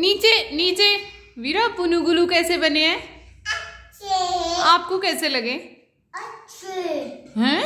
नीचे नीचे वीरा पुनुगुलू कैसे बने हैं आपको कैसे लगे अच्छे हैं